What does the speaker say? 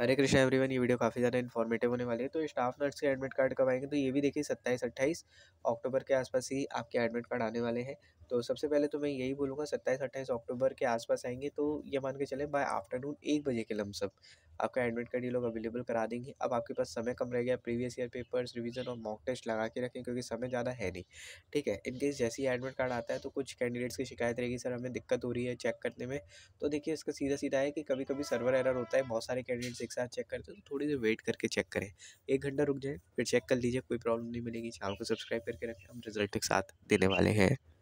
हरे Krishna everyone ये video काफ़ी ज़्यादा इन्फॉर्मेटिव होने वाली है तो स्टाफ नर्स के एडमिट कार्ड कब आएंगे तो ये भी देखिए सत्ताईस अट्ठाईस अक्टूबर के आसपास ही आपके एडमिट कार्ड आने वाले हैं तो सबसे पहले तो मैं यही बोलूँगा सत्ताईस अट्ठाईस अक्टूबर के आसपास आएंगे तो ये मान के चले बाय आफ्टरनून एक बजे के लमसम आपका एडमिट कार्ड ये लोग अवेलेबल करा देंगे अब आपके पास समय कम रह गया प्रीवियस ईयर पेपर्स रिवीजन और मॉक टेस्ट लगा के रखें क्योंकि समय ज़्यादा है नहीं ठीक है इनकेस जैसे ही एडमिट कार्ड आता है तो कुछ कैंडिडेट्स की शिकायत रहेगी सर हमें दिक्कत हो रही है चेक करने में तो देखिए इसका सीधा सीधा है कि कभी कभी सर्वर एरर होता है बहुत सारे कैंडिडेट्स एक साथ चेक करते हैं तो थोड़ी देर वेट करके चेक करें एक घंटा रुक जाए फिर चेक कर लीजिए कोई प्रॉब्लम नहीं मिलेगी चैनल को सब्सक्राइब करके रखें हम रिजल्ट एक साथ देने वाले हैं